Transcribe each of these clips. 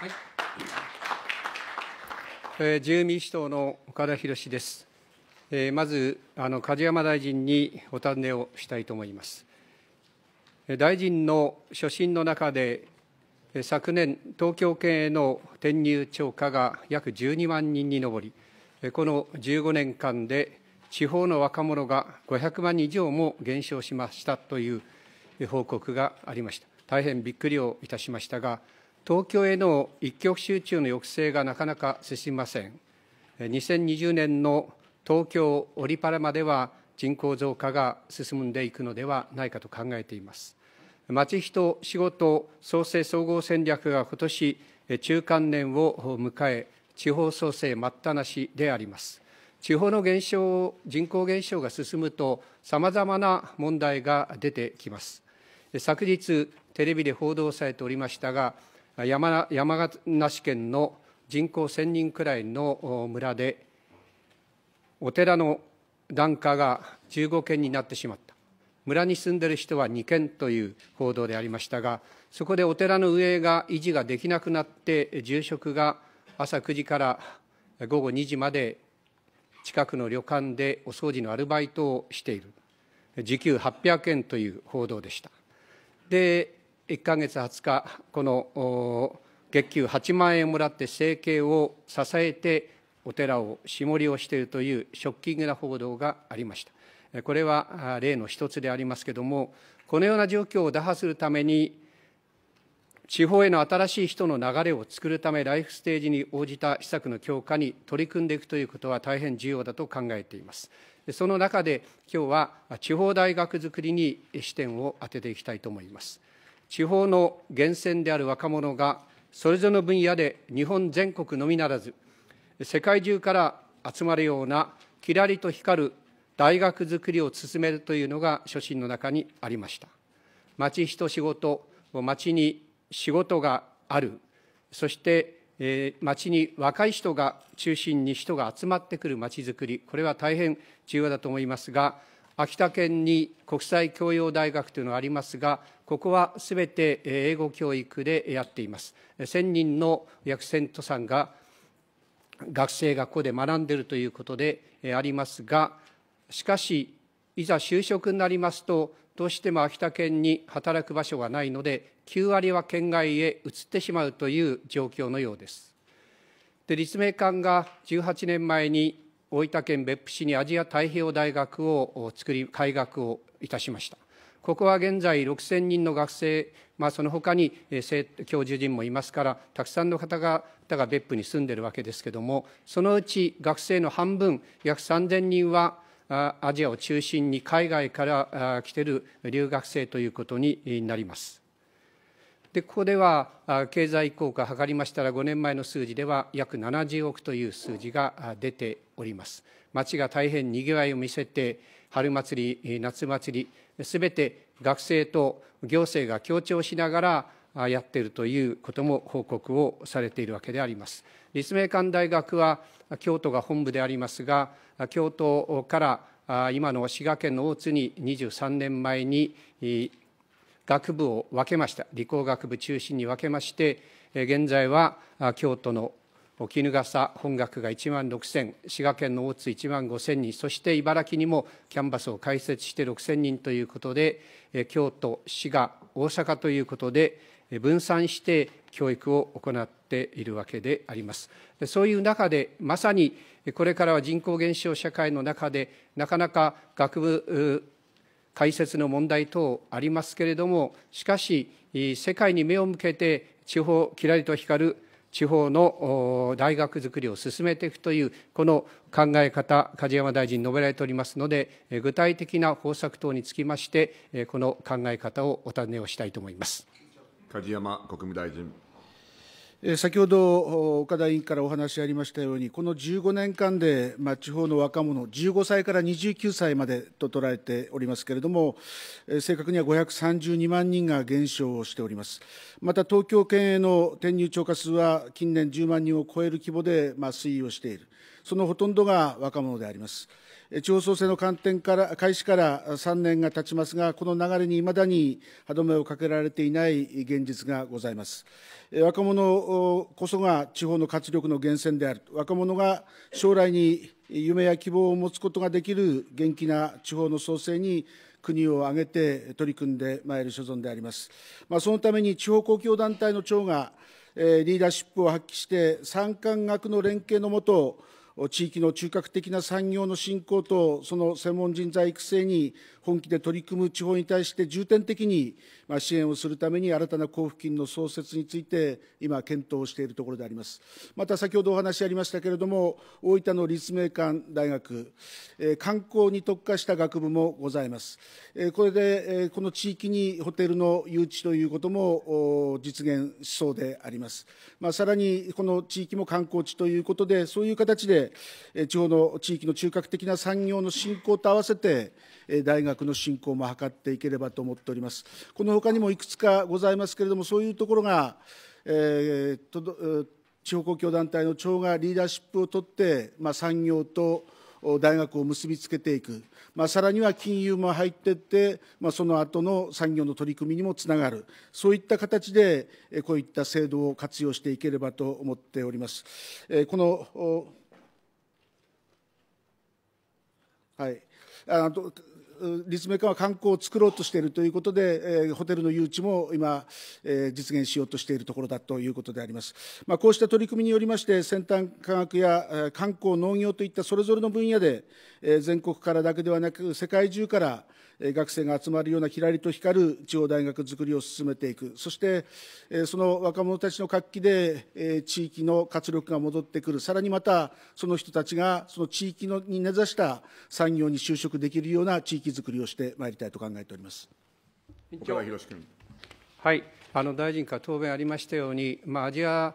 はい、えー、自由民主党の岡田博です、えー、まずあの梶山大臣にお尋ねをしたいと思います大臣の所信の中で昨年東京圏への転入超過が約12万人に上りこの15年間で地方の若者が500万人以上も減少しましたという報告がありました。大変びっくりをいたしましたが、東京への一極集中の抑制がなかなか進みません2020年の東京オリパラまでは人口増加が進んでいくのではないかと考えています町人仕事創生総合戦略が今年中間年を迎え地方創生待ったなしであります地方の減少人口減少が進むとさまざまな問題が出てきます昨日テレビで報道されておりましたが山山梨県の人口1000人くらいの村でお寺の檀家が15軒になってしまった村に住んでる人は2軒という報道でありましたがそこでお寺の運営が維持ができなくなって住職が朝9時から午後2時まで近くの旅館でお掃除のアルバイトをしている時給800円という報道でしたで1か月20日、この月給8万円をもらって生計を支えて、お寺を絞りをしているというショッキングな報道がありました。これは例の一つでありますけれども、このような状況を打破するために、地方への新しい人の流れを作るため、ライフステージに応じた施策の強化に取り組んでいくということは大変重要だと考えています。その中で、今日は地方大学づくりに視点を当てていきたいと思います。地方の源泉である若者がそれぞれの分野で日本全国のみならず世界中から集まるようなきらりと光る大学づくりを進めるというのが初心の中にありました町人仕事町に仕事があるそして、えー、町に若い人が中心に人が集まってくる町づくりこれは大変重要だと思いますが秋田県に国際教養大学というのがありますが、ここはすべて英語教育でやっています。1000人の約1000都さんが学生がここで学んでいるということでありますが、しかし、いざ就職になりますと、どうしても秋田県に働く場所がないので、9割は県外へ移ってしまうという状況のようです。で立命館が18年前に大分県別府市にアジア太平洋大学を作り開学をいたしましたここは現在6000人の学生、まあ、その他に教授陣もいますからたくさんの方々が別府に住んでいるわけですけどもそのうち学生の半分約3000人はアジアを中心に海外から来ている留学生ということになります。でここでは経済効果を測りましたら5年前の数字では約70億という数字が出ております町が大変にぎわいを見せて春祭り夏祭りすべて学生と行政が協調しながらやっているということも報告をされているわけであります立命館大学は京都が本部でありますが京都から今の滋賀県の大津に23年前に学部を分けました理工学部中心に分けまして現在は京都の衣笠本学が1万6000滋賀県の大津1万5000人そして茨城にもキャンバスを開設して6000人ということで京都滋賀大阪ということで分散して教育を行っているわけでありますそういう中でまさにこれからは人口減少社会の中でなかなか学部解説の問題等ありますけれどもしかし世界に目を向けて地方きらりと光る地方の大学づくりを進めていくというこの考え方梶山大臣述べられておりますので具体的な方策等につきましてこの考え方をお尋ねをしたいと思います梶山国務大臣先ほど岡田委員からお話ありましたように、この15年間で、まあ、地方の若者、15歳から29歳までと捉えておりますけれども、正確には532万人が減少をしております。また東京圏への転入超過数は近年10万人を超える規模で、まあ、推移をしている。そのほとんどが若者であります。地方創生の観点から開始から3年が経ちますが、この流れにいまだに歯止めをかけられていない現実がございます。若者こそが地方の活力の源泉である、若者が将来に夢や希望を持つことができる元気な地方の創生に国を挙げて取り組んでまいる所存であります。まあ、そのために地方公共団体の長が、えー、リーダーシップを発揮して、産官学の連携のもと、地域の中核的な産業の振興とその専門人材育成に本気で取り組む地方に対して重点的に支援をするために新たな交付金の創設について今検討しているところでありますまた先ほどお話ありましたけれども大分の立命館大学観光に特化した学部もございますこれでこの地域にホテルの誘致ということも実現しそうでありますまあ、さらにこの地域も観光地ということでそういう形で地方の地域の中核的な産業の振興と合わせて大学の振興も図っていければと思っております。この他にもいくつかございますけれども、そういうところが、えー、地方公共団体の長がリーダーシップを取って、まあ、産業と大学を結びつけていく、まあ、さらには金融も入っていって、まあ、その後の産業の取り組みにもつながる、そういった形で、こういった制度を活用していければと思っております。このはい、あの立命館は観光を作ろうとしているということで、えー、ホテルの誘致も今、えー、実現しようとしているところだということであります。まあ、こうした取り組みによりまして、先端科学や観光、農業といったそれぞれの分野で、えー、全国からだけではなく、世界中から、学生が集まるようなきらりと光る地方大学づくりを進めていくそしてその若者たちの活気で地域の活力が戻ってくるさらにまたその人たちがその地域のに根ざした産業に就職できるような地域づくりをしてまいりたいと考えております。岡田博君はいあの大臣から答弁ありましたように、まあ、アジア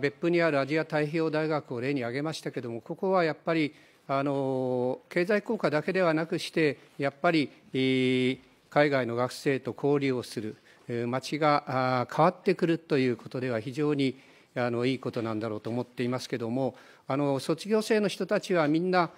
別府にあるアジア太平洋大学を例に挙げましたけれども、ここはやっぱりあの経済効果だけではなくしてやっぱり、海外の学生と交流をする街が変わってくるということでは非常にあのいいことなんだろうと思っていますけどもあの卒業生の人たちはみんな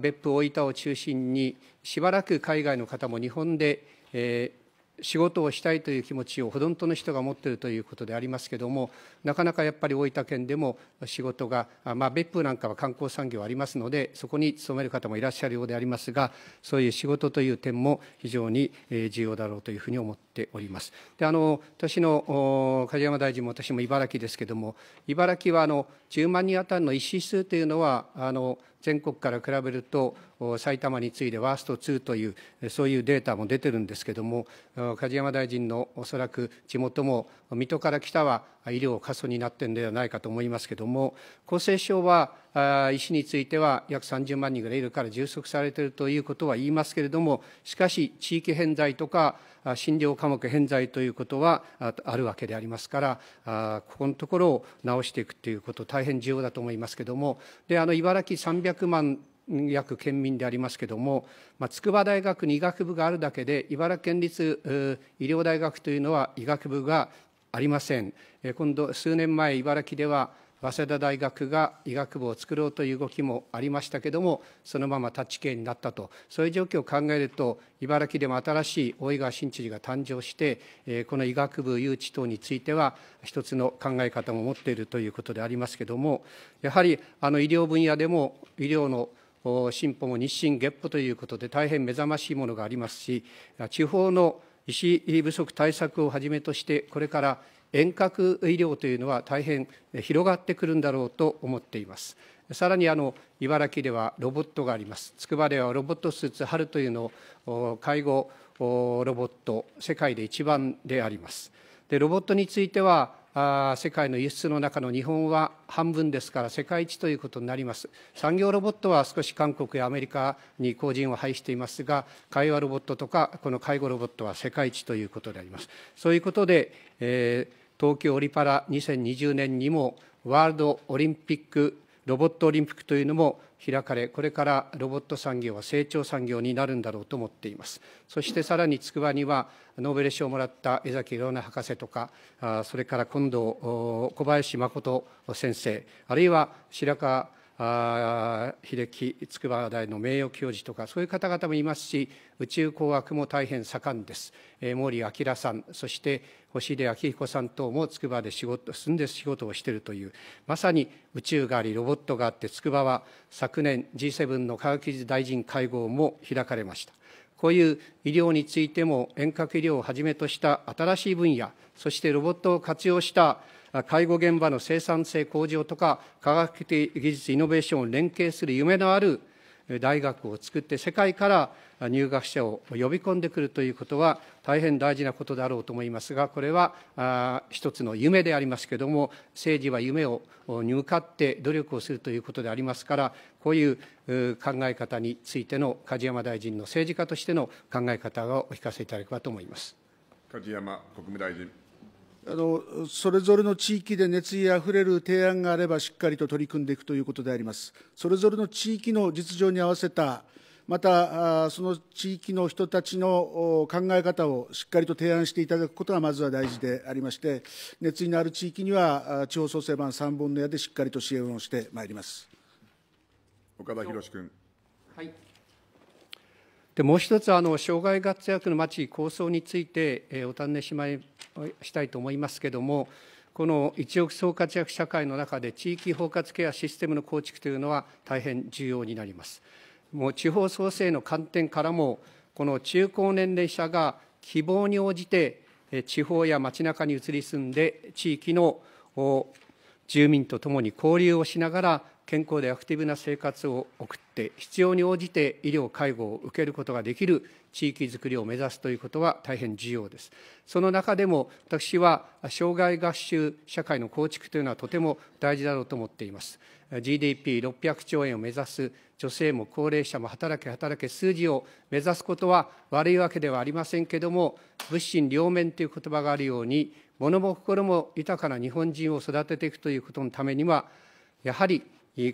別府大分を中心にしばらく海外の方も日本で、えー、仕事をしたいという気持ちをほとんどの人が持っているということでありますけどもなかなかやっぱり大分県でも仕事が、まあ、別府なんかは観光産業ありますのでそこに勤める方もいらっしゃるようでありますがそういう仕事という点も非常に重要だろうというふうに思っております。であの私の梶山大臣も私も茨城ですけども茨城はあの10万人当たるの医師数というのはあの全国から比べると埼玉に次いでワースト2というそういうデータも出てるんですけれども梶山大臣のおそらく地元も水戸から北は医療過疎になってるんではないかと思いますけれども厚生省は医師については約30万人ぐらいいるから充足されているということは言いますけれどもしかし地域偏在とか診療科目偏在ということはあるわけでありますからここのところを直していくということ大変重要だと思いますけれどもであの茨城300万約県民でありますけれども、まあ、筑波大学に医学部があるだけで茨城県立医療大学というのは医学部がありません。今度数年前茨城では早稲田大学が医学部を作ろうという動きもありましたけれどもそのまま立ち消えになったとそういう状況を考えると茨城でも新しい大井川新知事が誕生してこの医学部誘致等については一つの考え方も持っているということでありますけれどもやはりあの医療分野でも医療の進歩も日進月歩ということで大変目覚ましいものがありますし地方の医師不足対策をはじめとしてこれから遠隔医療というのは大変広がってくるんだろうと思っています。さらにあの茨城ではロボットがあります。筑波ではロボットスーツ春というのを介護ロボット世界で一番であります。でロボットについてはあ世界の輸出の中の日本は半分ですから世界一ということになります産業ロボットは少し韓国やアメリカに後陣を配していますが会話ロボットとかこの介護ロボットは世界一ということでありますそういうことで、えー、東京オリパラ2020年にもワールドオリンピックロボットオリンピックというのも開かれ、これからロボット産業は成長産業になるんだろうと思っています。そしてさらに筑波には、ノーベル賞をもらった江崎いろん博士とか、それから今度、小林誠先生、あるいは白川あ秀樹筑波大の名誉教授とかそういう方々もいますし宇宙工学も大変盛んです、えー、毛利明さんそして星出明彦さん等も筑波で仕事住んで仕事をしているというまさに宇宙がありロボットがあって筑波は昨年 G7 の科学技術大臣会合も開かれました。こういう医療についても遠隔医療をはじめとした新しい分野そしてロボットを活用した介護現場の生産性向上とか、科学的技術イノベーションを連携する夢のある大学を作って、世界から入学者を呼び込んでくるということは、大変大事なことだろうと思いますが、これは一つの夢でありますけれども、政治は夢をに向かって努力をするということでありますから、こういう考え方についての梶山大臣の政治家としての考え方をお聞かせいただければと思います。梶山国務大臣。あのそれぞれの地域で熱意あふれる提案があればしっかりと取り組んでいくということであります。それぞれの地域の実情に合わせたまたその地域の人たちの考え方をしっかりと提案していただくことがまずは大事でありまして熱意のある地域には地方創生版3本の矢でしっかりと支援をしてまいります岡田博君。はいでもう一つあの、障害活躍の町構想について、えー、お尋ねしましたいと思いますけれども、この一億総活躍社会の中で地域包括ケアシステムの構築というのは大変重要になります。もう地方創生の観点からも、この中高年齢者が希望に応じて地方や街中に移り住んで地域の住民とともに交流をしながら健康でアクティブな生活を送って必要に応じて医療介護を受けることができる地域づくりを目指すということは大変重要です。その中でも私は障害学習社会の構築というのはとても大事だろうと思っています。GDP600 兆円を目指す女性も高齢者も働け働け数字を目指すことは悪いわけではありませんけども物心両面という言葉があるように物も心も豊かな日本人を育てていくということのためにはやはり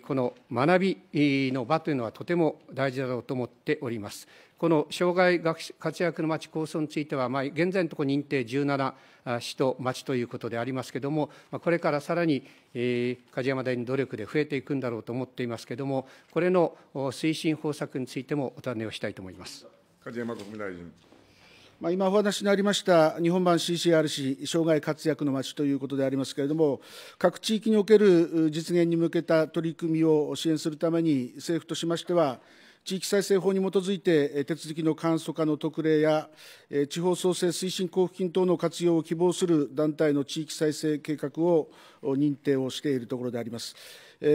この学びの場というのはとても大事だろうと思っております。この障害活躍の町構想については、まあ、現在のところ認定17市と町ということでありますけれども、これからさらに、えー、梶山大の努力で増えていくんだろうと思っていますけれども、これの推進方策についてもお尋ねをしたいと思います。梶山国務大臣まあ、今お話にありました日本版 CCRC 障害活躍の街ということでありますけれども各地域における実現に向けた取り組みを支援するために政府としましては地域再生法に基づいて手続きの簡素化の特例や地方創生推進交付金等の活用を希望する団体の地域再生計画を認定をしているところであります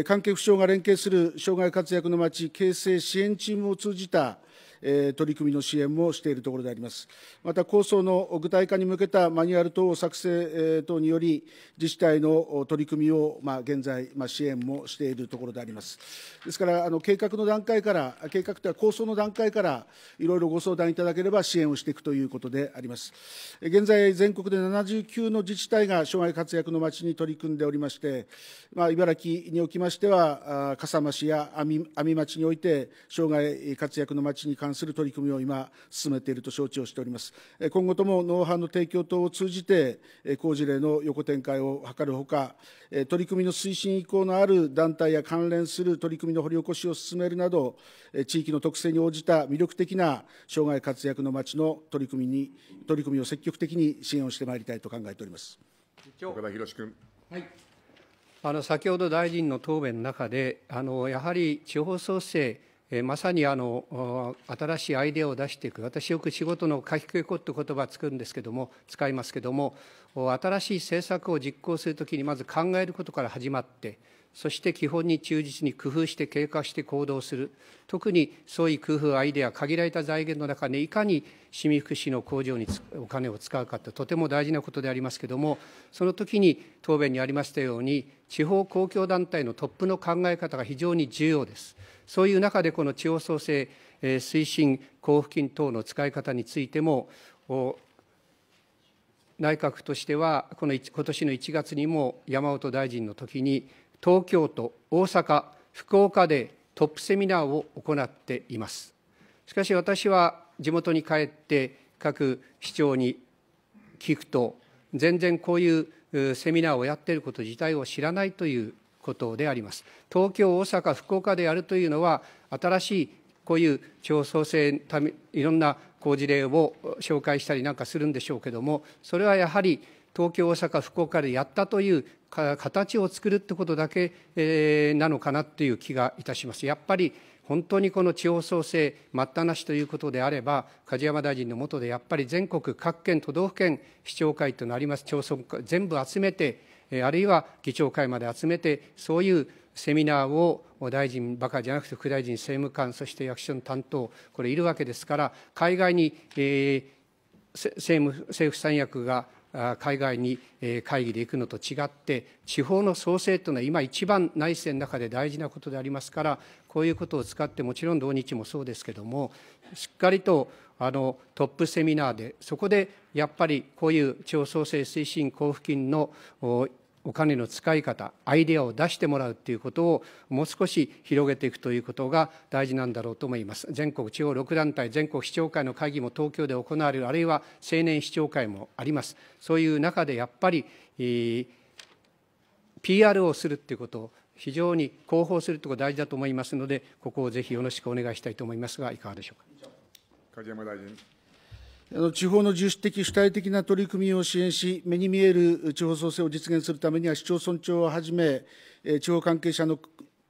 関係府省が連携する障害活躍の街形成支援チームを通じたえー、取り組みの支援もしているところであります。また構想の具体化に向けたマニュアル等を作成、えー、等により、自治体の取り組みを、まあ、現在、まあ、支援もしているところであります。ですからあの、計画の段階から、計画とは構想の段階から、いろいろご相談いただければ支援をしていくということであります。現在、全国で79の自治体が障害活躍の町に取り組んでおりまして、まあ、茨城におきましては、笠間市や阿見町において、障害活躍の町に関する取り組みを今、進めていると承知をしております。今後ともノウハウの提供等を通じて、工事例の横展開を図るほか、取り組みの推進意向のある団体や関連する取り組みの掘り起こしを進めるなど、地域の特性に応じた魅力的な障害活躍の町の取り組みに、取り組みを積極的に支援をしてまいりたいと考えております。岡田博君。はい。あの先ほど大臣の答弁の中で、あのやはり地方創生えまさにあの新しいアイデアを出していく私よく仕事の書き込みって言葉作るんですけども使いますけども新しい政策を実行するときにまず考えることから始まってそして基本に忠実に工夫して経過して行動する特に創意工夫アイデア限られた財源の中でいかに市民福祉の向上にお金を使うかってとても大事なことでありますけどもそのときに答弁にありましたように地方公共団体のトップの考え方が非常に重要です。そういう中でこの地方創生、え推進交付金等の使い方についても内閣としてはこの今年の1月にも山本大臣の時に東京都大阪福岡でトップセミナーを行っていますしかし私は地元に帰って各市長に聞くと全然こういうセミナーをやっていること自体を知らないということであります。東京、大阪、福岡でやるというのは、新しいこういう競争性いろんな好事例を紹介したりなんかするんでしょうけども、それはやはり東京、大阪、福岡でやったという形を作るってことだけ、えなのかなという気がいたします。やっぱり本当にこの地方創生待ったなしということであれば、梶山大臣の下でやっぱり全国各県、都道府県、市長会となります、町村会全部集めて、あるいは議長会まで集めて、そういうセミナーを大臣ばかりじゃなくて、副大臣、政務官、そして役所の担当、これいるわけですから、海外に、えー、政務政府三役が海外に会議で行くのと違って、地方の創生というのは今一番内政の中で大事なことでありますから、こういうことを使って、もちろん土日もそうですけども、しっかりとあのトップセミナーで、そこでやっぱりこういう地方創生推進交付金のお金の使い方アイデアを出してもらうということをもう少し広げていくということが大事なんだろうと思います全国地方6団体全国市長会の会議も東京で行われるあるいは青年市長会もありますそういう中でやっぱり、えー、PR をするということを非常に広報するところ大事だと思いますのでここをぜひよろしくお願いしたいと思いますがいかがでしょうか梶山大臣地方の自主的、主体的な取り組みを支援し、目に見える地方創生を実現するためには、市町村長をはじめ、地方関係者の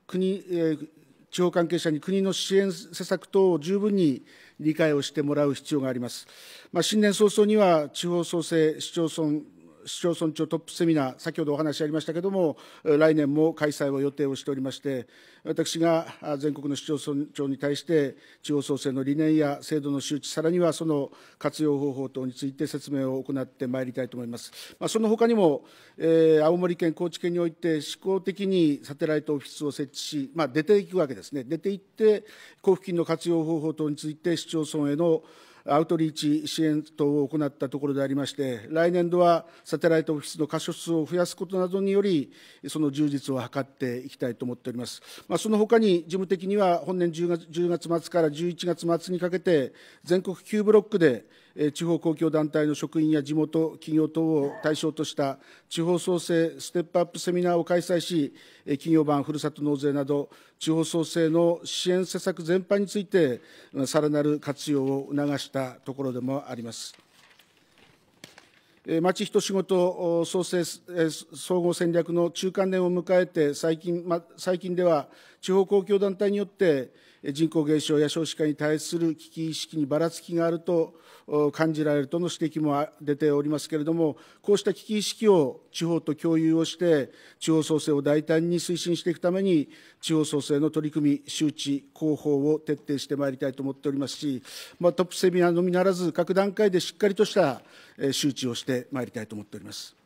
国、地方関係者に国の支援施策等を十分に理解をしてもらう必要があります。まあ、新年早々には、地方創生、市町村、市町村長トップセミナー、先ほどお話ありましたけれども、来年も開催を予定をしておりまして、私が全国の市町村長に対して、地方創生の理念や制度の周知、さらにはその活用方法等について説明を行ってまいりたいと思います。まあ、その他にも、えー、青森県、高知県において、試行的にサテライトオフィスを設置し、まあ、出ていくわけですね、出ていって、交付金の活用方法等について、市町村へのアウトリーチ支援等を行ったところでありまして、来年度はサテライトオフィスの箇所数を増やすことなどにより、その充実を図っていきたいと思っております。まあ、その他に、事務的には本年10月 ,10 月末から11月末にかけて、全国9ブロックで、地方公共団体の職員や地元企業等を対象とした地方創生ステップアップセミナーを開催し、企業版ふるさと納税など、地方創生の支援施策全般について、さらなる活用を促したところでもあります。町人仕事創生総合戦略の中間年を迎えて最近、最近では地方公共団体によって人口減少や少子化に対する危機意識にばらつきがあると感じられるとの指摘も出ておりますけれども、こうした危機意識を地方と共有をして、地方創生を大胆に推進していくために、地方創生の取り組み、周知、広報を徹底してまいりたいと思っておりますし、まあ、トップセミナーのみならず、各段階でしっかりとした周知をしてまいりたいと思っております。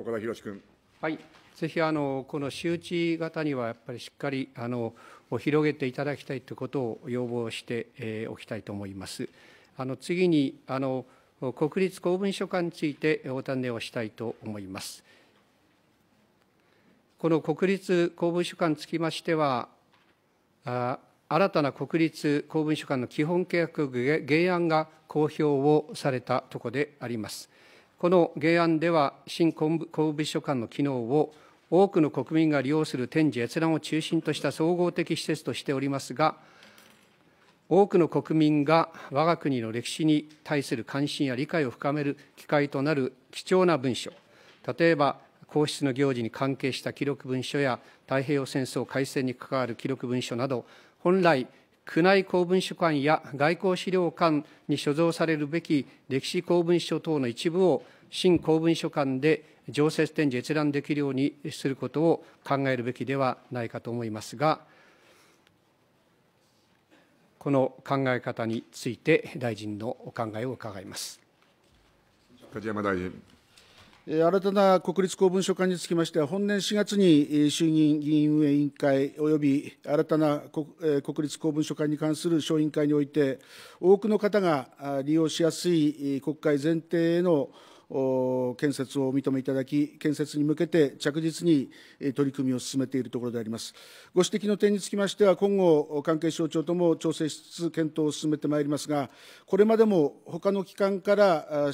岡田博君。はいぜひあのこの周知型にはやっぱりしっかりあの広げていただきたいということを要望しておきたいと思います。あの次にあの国立公文書館についてお尋ねをしたいと思います。この国立公文書館につきましては、あ新たな国立公文書館の基本契約原案が公表をされたところであります。この原案では、新公文書館の機能を多くの国民が利用する展示閲覧を中心とした総合的施設としておりますが多くの国民が我が国の歴史に対する関心や理解を深める機会となる貴重な文書例えば皇室の行事に関係した記録文書や太平洋戦争開戦に関わる記録文書など本来宮内公文書館や外交資料館に所蔵されるべき歴史公文書等の一部を新公文書館で常設展示閲覧できるようにすることを考えるべきではないかと思いますがこの考え方について大臣のお考えを伺います梶山大臣新たな国立公文書館につきましては、本年4月に衆議院議員運営委員会および新たな国立公文書館に関する小委員会において、多くの方が利用しやすい国会前提への建設をお認めいただき、建設に向けて着実に取り組みを進めているところであります。ご指摘の点につきましては、今後、関係省庁とも調整しつつ検討を進めてまいりますが、これまでも他の機関から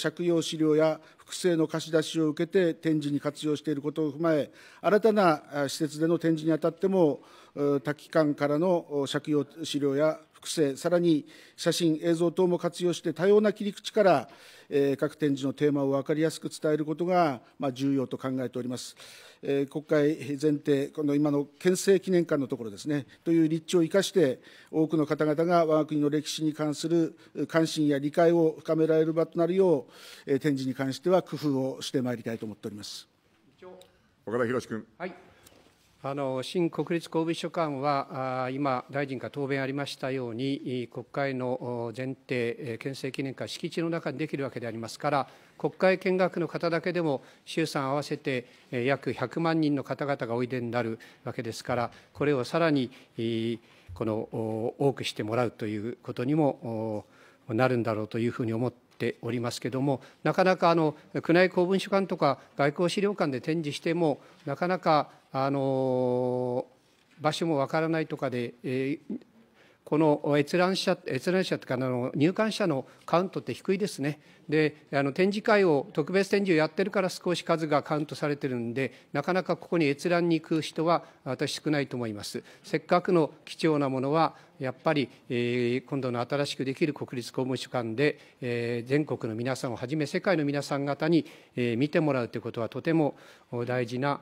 借用資料や複製の貸し出しを受けて展示に活用していることを踏まえ、新たな施設での展示にあたっても、他機関からの借用資料や製、さらに写真、映像等も活用して多様な切り口から、えー、各展示のテーマを分かりやすく伝えることが、まあ、重要と考えております。えー、国会前提、この今の憲政記念館のところですね、という立地を生かして、多くの方々が我が国の歴史に関する関心や理解を深められる場となるよう、えー、展示に関しては工夫をしてまいりたいと思っております。岡田博君。はいあの新国立公文書館は、今、大臣が答弁ありましたように、国会の前提、憲政記念館、敷地の中にできるわけでありますから、国会見学の方だけでも、衆参合わせて約100万人の方々がおいでになるわけですから、これをさらにこの多くしてもらうということにもなるんだろうというふうに思ってておりますけども、なかなかあの宮内公文書館とか外交資料館で展示しても、なかなかあの場所もわからないとかで、えー、この閲覧者、閲覧者というかの入館者のカウントって低いですね、であの展示会を、特別展示をやってるから、少し数がカウントされてるんで、なかなかここに閲覧に行く人は、私、少ないと思います。せっかくの貴重なものはやっぱり、えー、今度の新しくできる国立公務所館で、えー、全国の皆さんをはじめ世界の皆さん方に、えー、見てもらうということはとても大事な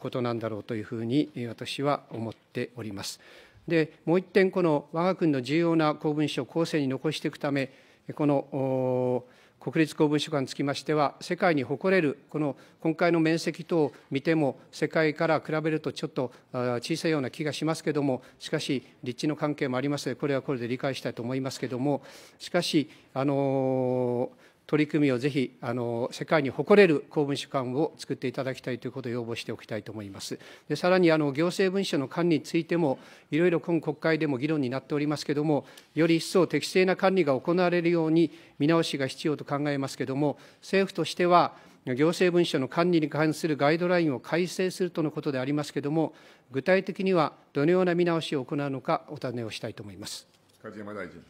ことなんだろうというふうに私は思っております。でもう一点この我が国の重要な公文書を後世に残していくためこの国立公文書館につきましては世界に誇れるこの今回の面積等を見ても世界から比べるとちょっと小さいような気がしますけどもしかし立地の関係もありますのでこれはこれで理解したいと思いますけどもしかしあのー取り組みをぜひあの世界に誇れる公文書館を作っていただきたいということを要望しておきたいと思います。でさらにあの行政文書の管理についても、いろいろ今国会でも議論になっておりますけれども、より一層適正な管理が行われるように見直しが必要と考えますけれども、政府としては、行政文書の管理に関するガイドラインを改正するとのことでありますけれども、具体的にはどのような見直しを行うのか、お尋ねをしたいと思います。梶山大臣。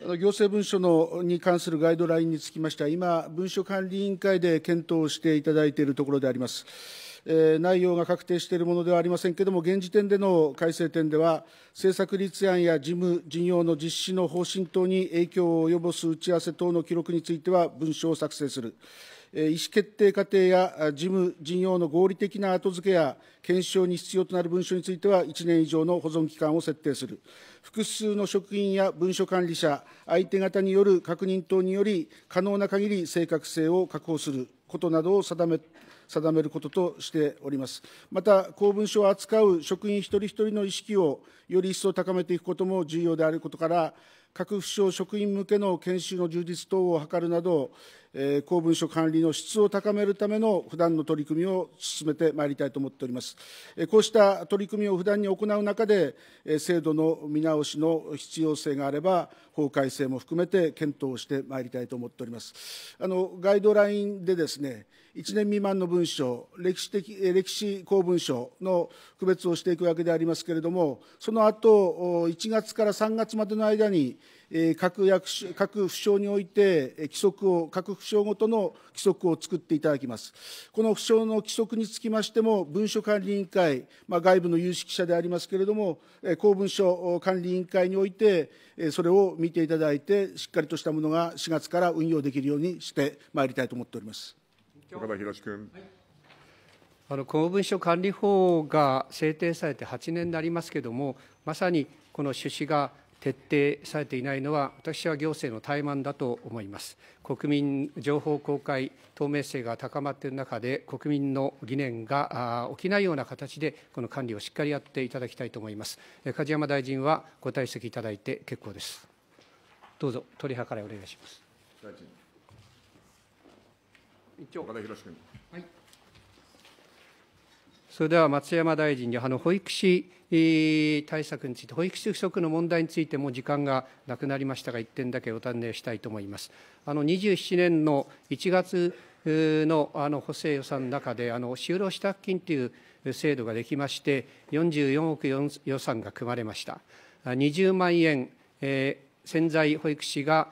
行政文書のに関するガイドラインにつきましては、今、文書管理委員会で検討していただいているところであります。えー、内容が確定しているものではありませんけれども、現時点での改正点では、政策立案や事務、事業の実施の方針等に影響を及ぼす打ち合わせ等の記録については、文書を作成する。意思決定過程や事務、事業の合理的な後付けや検証に必要となる文書については、1年以上の保存期間を設定する。複数の職員や文書管理者、相手方による確認等により、可能な限り正確性を確保することなどを定め定めることとしております。また、公文書を扱う職員一人一人の意識をより一層高めていくことも重要であることから、各府省職員向けの研修の充実等を図るなど、公文書管理の質を高めるための普段の取り組みを進めてまいりたいと思っております。こうした取り組みを普段に行う中で、制度の見直しの必要性があれば、法改正も含めて検討してまいりたいと思っております。あのガイドラインでですね、1年未満の文書、歴史的歴史公文書の区別をしていくわけでありますけれども、その後1月から3月までの間に、各役各府省において規則を、各府省ごとの規則を作っていただきます。この府省の規則につきましても、文書管理委員会、まあ、外部の有識者でありますけれども、公文書管理委員会において、それを見ていただいて、しっかりとしたものが4月から運用できるようにしてまいりたいと思っております。岡田博君。あの公文書管理法が制定されて8年になりますけれども、まさにこの趣旨が徹底されていないのは、私は行政の怠慢だと思います。国民情報公開、透明性が高まっている中で、国民の疑念が起きないような形で、この管理をしっかりやっていただきたいと思います。梶山大臣はご退席いただいて結構です。どうぞ、取り計らいお願いします。大臣委員長、岡田博君それでは松山大臣にあの保育士対策について、保育士不足の問題についても時間がなくなりましたが、1点だけお尋ねしたいと思います。あの27年の1月のあの補正予算の中で、あの就労支度金という制度ができまして、44億予算が組まれました。20万円、えー、潜在保育士が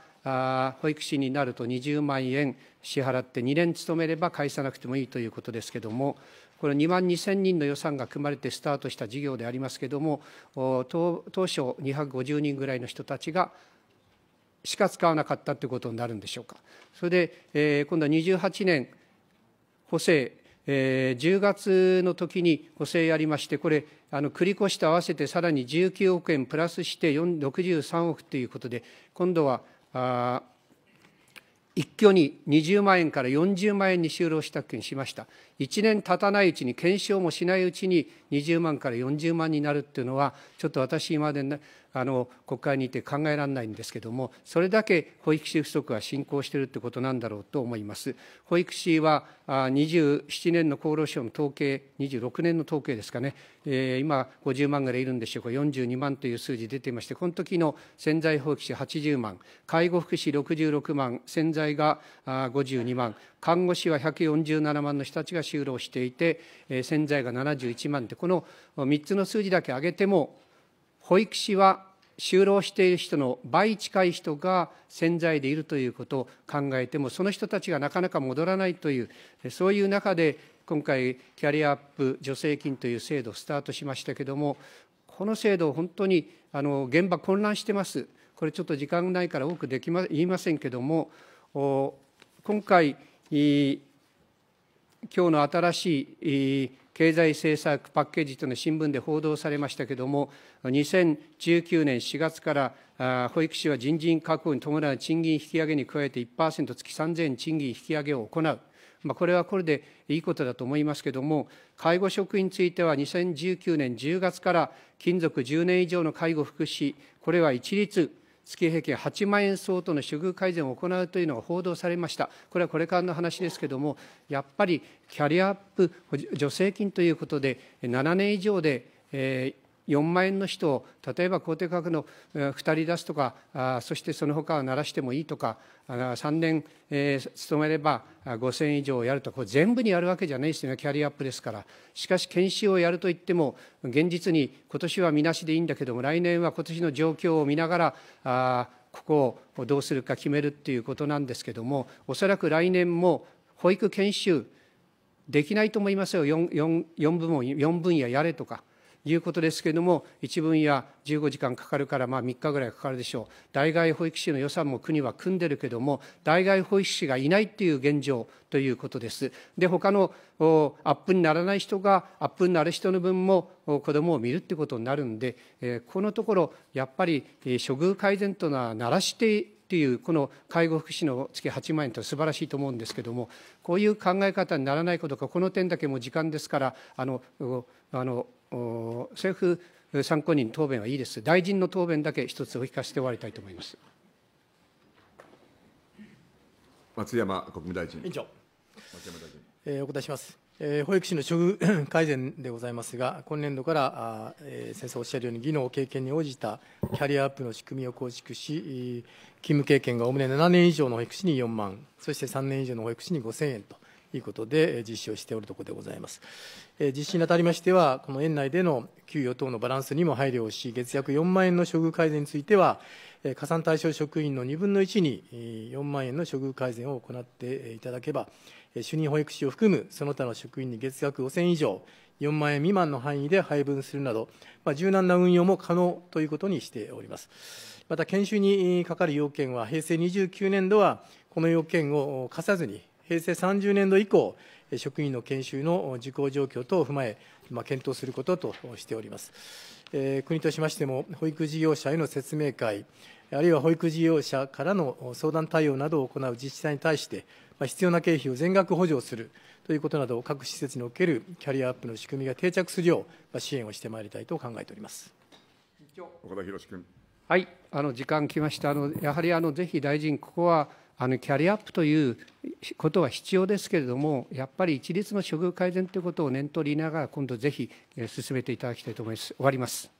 保育士になると20万円支払って2年勤めれば返さなくてもいいということですけれどもこの2万2000人の予算が組まれてスタートした事業でありますけれども、当初250人ぐらいの人たちがしか使わなかったということになるんでしょうか。それで、えー、今度は28年補正えー、10月の時に補正やりまして、これ、あの繰り越しと合わせてさらに19億円プラスして63億ということで、今度はあ一挙に20万円から40万円に就労した件しました。1年経たないうちに検証もしないうちに20万から40万になるっていうのはちょっと私今まであの国会にいて考えられないんですけどもそれだけ保育士不足が進行しているってことなんだろうと思います保育士は27年の厚労省の統計26年の統計ですかね、え今50万ぐらいいるんでしょうか42万という数字出ていましてこの時の潜在保育士80万介護福祉66万潜在が52万看護師は147万の人たちが就労していて、え潜在が71万ってこの3つの数字だけ上げても保育士は就労している人の倍近い人が潜在でいるということを考えてもその人たちがなかなか戻らないというそういう中で今回キャリアアップ助成金という制度をスタートしましたけどもこの制度本当にあの現場混乱してますこれちょっと時間ないから多くできま言いませんけども今回、今日の新しい経済政策パッケージというのは新聞で報道されましたけれども、2019年4月から保育士は人員確保に伴う賃金引き上げに加えて1%月3000円賃金引き上げを行う。まあ、これはこれでいいことだと思いますけれども、介護職員については2019年10月から勤続10年以上の介護福祉、これは一律月平均8万円相当の処遇改善を行うというのが報道されました、これはこれからの話ですけれども、やっぱりキャリアアップ助成金ということで、7年以上で、えー、4万円の人を例えば公定価格の2人出すとかそしてその他はならしてもいいとか3年、勤めれば5000円以上やるとこれ全部にやるわけじゃないですよねキャリアアップですからしかし研修をやるといっても現実に今年はみなしでいいんだけども来年は今年の状況を見ながらここをどうするか決めるっていうことなんですけどもおそらく来年も保育研修できないと思いますよ 4, 4, 4部門4分野やれとか。いうことですけれども一分や15時間かかるからまあ3日ぐらいかかるでしょう代替保育士の予算も国は組んでるけども代替保育士がいないっていう現状ということですで他のアップにならない人がアップになる人の分も子どもを見るってことになるんで、えこのところやっぱり処遇改善というのは鳴らしてっていうこの介護福祉の月8万円と素晴らしいと思うんですけどもこういう考え方にならないことかこの点だけも時間ですからあのあの政府参考人答弁はいいです。大臣の答弁だけ一つお聞かせて終わりたいと思います。松山国務大臣。委員長。松山大臣。えー、お答えします。え保育士の処遇改善でございますが、今年度からあ、え先生おっしゃるように、技能経験に応じたキャリアアップの仕組みを構築し、勤務経験がおおむね7年以上の保育士に4万、そして3年以上の保育士に5000円と、いうことで実施をしておるところでございます。実施にあたりましては、この園内での給与等のバランスにも配慮をし、月約4万円の処遇改善については、加算対象職員の2分の1に4万円の処遇改善を行っていただけば、主任保育士を含むその他の職員に月額5000円以上、4万円未満の範囲で配分するなど、まあ、柔軟な運用も可能ということにしております。また研修にかかる要件は、平成29年度はこの要件を課さずに、平成30年度以降、職員の研修の受講状況等を踏まえ、まあ、検討することとしております。えー、国としましても、保育事業者への説明会、あるいは保育事業者からの相談対応などを行う自治体に対して、まあ、必要な経費を全額補助するということなど、各施設におけるキャリアアップの仕組みが定着するよう、まあ、支援をしてまいりたいと考えております岡田博君。はい、あの時間来ました、あのやはりあのぜひ大臣、ここはあのキャリアアップということは必要ですけれども、やっぱり一律の処遇改善ということを念頭にながら、今度ぜひ進めていただきたいと思います。終わります。